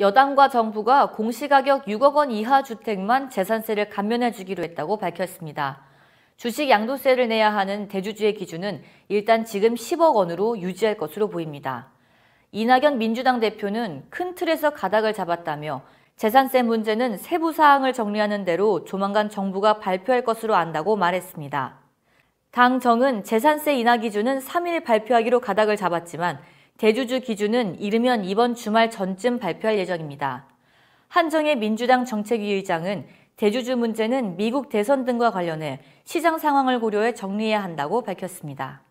여당과 정부가 공시가격 6억 원 이하 주택만 재산세를 감면해 주기로 했다고 밝혔습니다. 주식 양도세를 내야 하는 대주주의 기준은 일단 지금 10억 원으로 유지할 것으로 보입니다. 이낙연 민주당 대표는 큰 틀에서 가닥을 잡았다며 재산세 문제는 세부 사항을 정리하는 대로 조만간 정부가 발표할 것으로 안다고 말했습니다. 당 정은 재산세 인하 기준은 3일 발표하기로 가닥을 잡았지만 대주주 기준은 이르면 이번 주말 전쯤 발표할 예정입니다. 한정의 민주당 정책위의장은 대주주 문제는 미국 대선 등과 관련해 시장 상황을 고려해 정리해야 한다고 밝혔습니다.